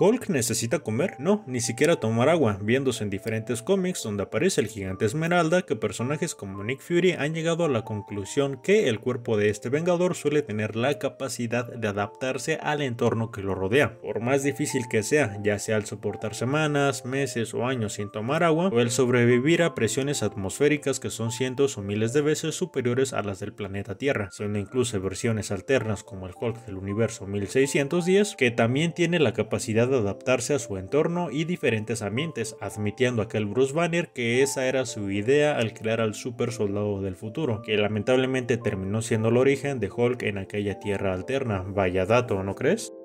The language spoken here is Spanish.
Hulk necesita comer, no, ni siquiera tomar agua, viéndose en diferentes cómics donde aparece el gigante Esmeralda que personajes como Nick Fury han llegado a la conclusión que el cuerpo de este Vengador suele tener la capacidad de adaptarse al entorno que lo rodea, por más difícil que sea, ya sea al soportar semanas, meses o años sin tomar agua, o el sobrevivir a presiones atmosféricas que son cientos o miles de veces superiores a las del planeta Tierra, siendo incluso versiones alternas como el Hulk del universo 1610 que también tiene la capacidad de adaptarse a su entorno y diferentes ambientes, admitiendo aquel Bruce Banner que esa era su idea al crear al super soldado del futuro, que lamentablemente terminó siendo el origen de Hulk en aquella tierra alterna. Vaya dato, ¿no crees?